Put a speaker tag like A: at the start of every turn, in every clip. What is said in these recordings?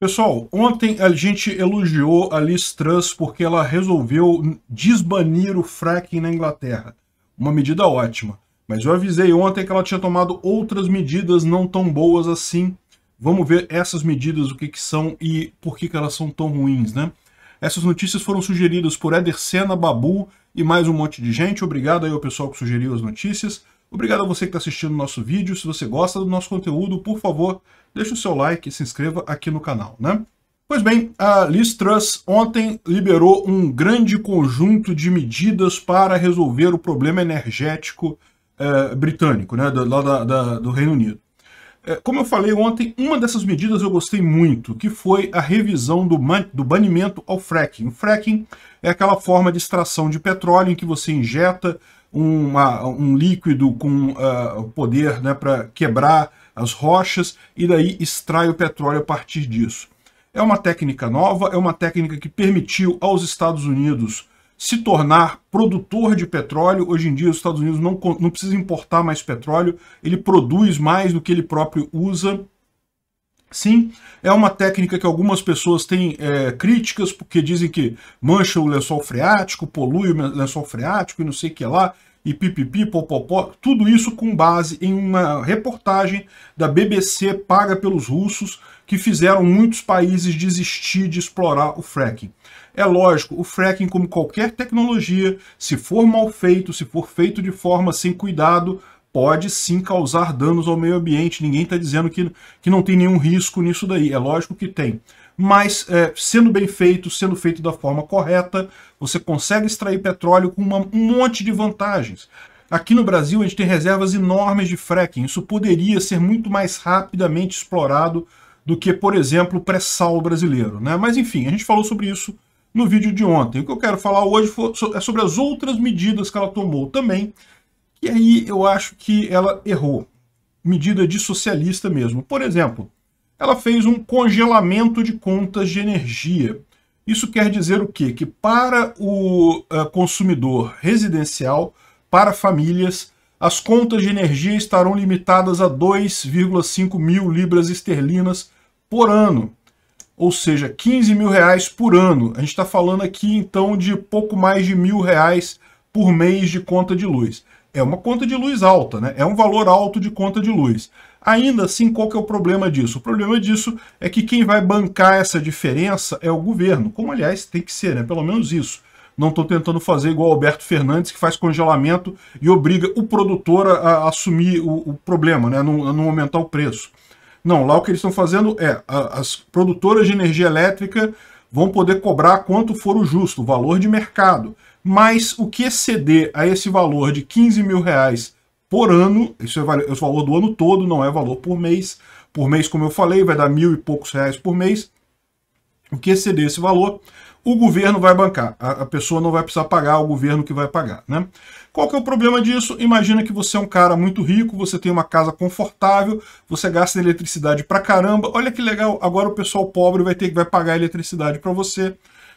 A: Pessoal, ontem a gente elogiou a Liz Truss porque ela resolveu desbanir o fracking na Inglaterra. Uma medida ótima. Mas eu avisei ontem que ela tinha tomado outras medidas não tão boas assim. Vamos ver essas medidas, o que, que são e por que, que elas são tão ruins, né? Essas notícias foram sugeridas por Eder Senna, Babu e mais um monte de gente. Obrigado aí ao pessoal que sugeriu as notícias. Obrigado a você que está assistindo o nosso vídeo. Se você gosta do nosso conteúdo, por favor, deixe o seu like e se inscreva aqui no canal, né? Pois bem, a Liz Truss ontem liberou um grande conjunto de medidas para resolver o problema energético eh, britânico, né, do, lá da, do Reino Unido. Eh, como eu falei ontem, uma dessas medidas eu gostei muito, que foi a revisão do, do banimento ao fracking. O fracking é aquela forma de extração de petróleo em que você injeta uma, um líquido com uh, poder né, para quebrar as rochas e daí extrai o petróleo a partir disso. É uma técnica nova, é uma técnica que permitiu aos Estados Unidos se tornar produtor de petróleo. Hoje em dia, os Estados Unidos não, não precisa importar mais petróleo, ele produz mais do que ele próprio usa. Sim, é uma técnica que algumas pessoas têm é, críticas, porque dizem que mancha o lençol freático, polui o lençol freático e não sei o que lá, e pipipi, popopó, tudo isso com base em uma reportagem da BBC paga pelos russos, que fizeram muitos países desistir de explorar o fracking. É lógico, o fracking, como qualquer tecnologia, se for mal feito, se for feito de forma sem cuidado, pode sim causar danos ao meio ambiente. Ninguém está dizendo que, que não tem nenhum risco nisso daí. É lógico que tem. Mas é, sendo bem feito, sendo feito da forma correta, você consegue extrair petróleo com uma, um monte de vantagens. Aqui no Brasil a gente tem reservas enormes de fracking. Isso poderia ser muito mais rapidamente explorado do que, por exemplo, o pré-sal brasileiro. Né? Mas enfim, a gente falou sobre isso no vídeo de ontem. O que eu quero falar hoje é sobre as outras medidas que ela tomou também e aí eu acho que ela errou. Medida de socialista mesmo. Por exemplo, ela fez um congelamento de contas de energia. Isso quer dizer o quê? Que para o eh, consumidor residencial, para famílias, as contas de energia estarão limitadas a 2,5 mil libras esterlinas por ano. Ou seja, 15 mil reais por ano. A gente está falando aqui então de pouco mais de mil reais por mês de conta de luz. É uma conta de luz alta, né? É um valor alto de conta de luz. Ainda assim, qual que é o problema disso? O problema disso é que quem vai bancar essa diferença é o governo, como aliás tem que ser, né? Pelo menos isso. Não estou tentando fazer igual Alberto Fernandes, que faz congelamento e obriga o produtor a, a assumir o, o, problema, né? Não, não aumentar o preço. Não, lá o que eles estão fazendo é a, as produtoras de energia elétrica vão poder cobrar quanto for o justo, o valor de mercado mas o que exceder a esse valor de 15 mil reais por ano, isso é, o valor do ano todo, não é valor por mês. Por mês, como eu falei, vai dar mil e poucos reais por mês. O que exceder esse valor, o governo vai bancar. A, a pessoa não vai precisar pagar, o governo que vai pagar. Né? Qual que é o problema disso? Imagina que você é um cara muito rico, você tem uma casa confortável, você gasta eletricidade pra caramba. Olha que legal, agora o pessoal pobre vai ter que vai pagar eletricidade para você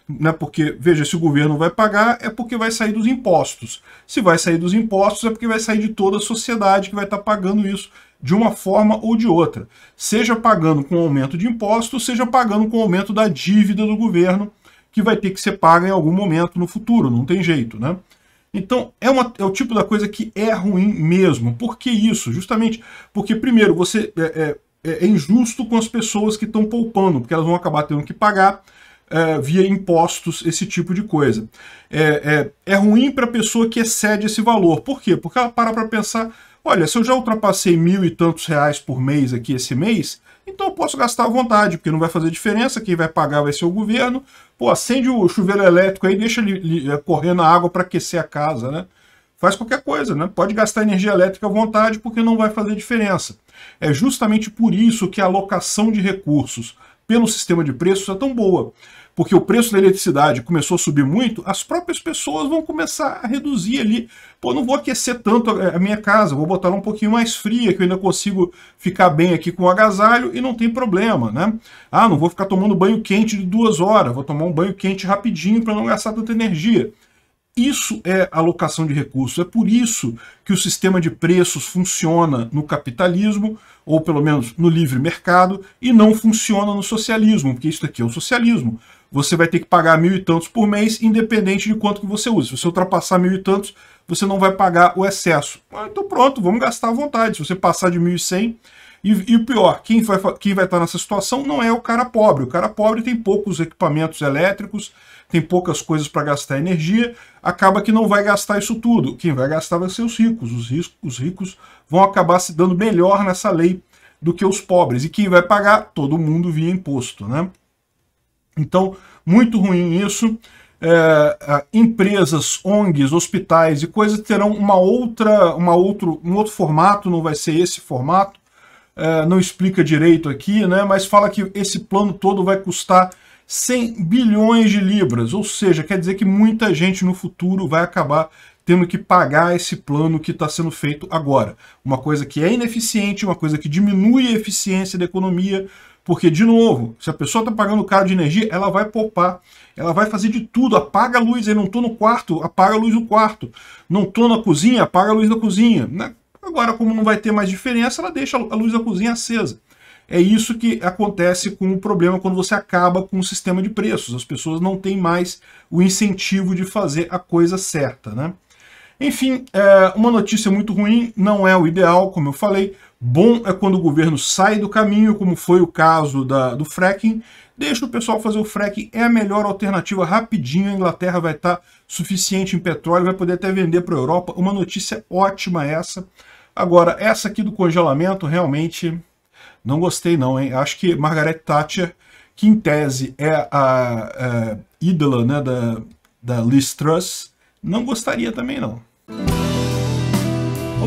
A: né? Porque, veja, se o governo vai pagar, é porque vai sair dos impostos. Se vai sair dos impostos, é porque vai sair de toda a sociedade que vai estar tá pagando isso de uma forma ou de outra. Seja pagando com aumento de impostos, seja pagando com aumento da dívida do governo, que vai ter que ser paga em algum momento no futuro, não tem jeito, né? Então, é, uma, é o tipo da coisa que é ruim mesmo. Por que isso? Justamente porque, primeiro, você é, é, é injusto com as pessoas que estão poupando, porque elas vão acabar tendo que pagar é, via impostos, esse tipo de coisa. É, é, é ruim para a pessoa que excede esse valor. Por quê? Porque ela para para pensar, olha, se eu já ultrapassei mil e tantos reais por mês aqui esse mês, então eu posso gastar à vontade, porque não vai fazer diferença, quem vai pagar vai ser o governo. Pô, acende o chuveiro elétrico aí, deixa ele é, correr na água para aquecer a casa, né? Faz qualquer coisa, né? Pode gastar energia elétrica à vontade, porque não vai fazer diferença. É justamente por isso que a alocação de recursos pelo sistema de preços é tão boa. Porque o preço da eletricidade começou a subir muito, as próprias pessoas vão começar a reduzir ali. Pô, não vou aquecer tanto a minha casa, vou botar ela um pouquinho mais fria, que eu ainda consigo ficar bem aqui com o agasalho e não tem problema, né? Ah, não vou ficar tomando banho quente de duas horas, vou tomar um banho quente rapidinho para não gastar tanta energia. Isso é alocação de recursos. É por isso que o sistema de preços funciona no capitalismo, ou pelo menos no livre mercado, e não funciona no socialismo, porque isso aqui é o socialismo. Você vai ter que pagar mil e tantos por mês, independente de quanto que você usa. Se você ultrapassar mil e tantos, você não vai pagar o excesso. Ah, então pronto, vamos gastar à vontade. Se você passar de mil e cem, e, e o pior, quem vai, quem vai estar nessa situação não é o cara pobre. O cara pobre tem poucos equipamentos elétricos, tem poucas coisas para gastar energia, acaba que não vai gastar isso tudo. Quem vai gastar vai ser os ricos. Os, ricos. os ricos vão acabar se dando melhor nessa lei do que os pobres. E quem vai pagar? Todo mundo via imposto, né? Então, muito ruim isso. É, empresas, ONGs, hospitais e coisas terão uma outra, uma outro, um outro formato, não vai ser esse formato, é, não explica direito aqui, né, mas fala que esse plano todo vai custar 100 bilhões de libras, ou seja, quer dizer que muita gente no futuro vai acabar tendo que pagar esse plano que está sendo feito agora. Uma coisa que é ineficiente, uma coisa que diminui a eficiência da economia, porque, de novo, se a pessoa está pagando caro de energia, ela vai poupar, ela vai fazer de tudo, apaga a luz, eu não estou no quarto, apaga a luz no quarto, não estou na cozinha, apaga a luz da cozinha. Né? Agora, como não vai ter mais diferença, ela deixa a luz da cozinha acesa. É isso que acontece com o problema quando você acaba com o sistema de preços. As pessoas não têm mais o incentivo de fazer a coisa certa, né? Enfim, é uma notícia muito ruim, não é o ideal, como eu falei. Bom é quando o governo sai do caminho, como foi o caso da, do fracking. Deixa o pessoal fazer o fracking, é a melhor alternativa rapidinho. A Inglaterra vai estar tá suficiente em petróleo, vai poder até vender para a Europa. Uma notícia ótima essa. Agora, essa aqui do congelamento, realmente não gostei não, hein? Acho que Margaret Thatcher, que em tese é a, a é, ídola né, da, da Liz Truss, não gostaria também não.